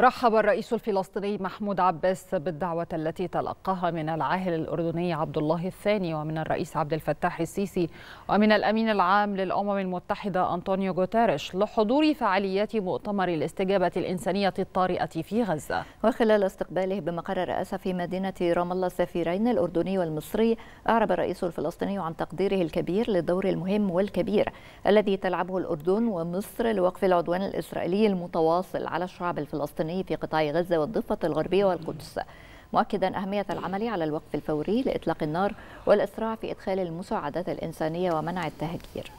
رحب الرئيس الفلسطيني محمود عباس بالدعوة التي تلقاها من العاهل الأردني عبد الله الثاني ومن الرئيس عبد الفتاح السيسي ومن الأمين العام للأمم المتحدة أنطونيو غوتيريش لحضور فعاليات مؤتمر الاستجابة الإنسانية الطارئة في غزة وخلال استقباله بمقر الرئاسة في مدينة رام الله السفيرين الأردني والمصري أعرب الرئيس الفلسطيني عن تقديره الكبير للدور المهم والكبير الذي تلعبه الأردن ومصر لوقف العدوان الإسرائيلي المتواصل على الشعب الفلسطيني الوطني في قطاع غزة والضفة الغربية والقدس مؤكدا أهمية العمل على الوقف الفوري لإطلاق النار والإسراع في إدخال المساعدات الإنسانية ومنع التهجير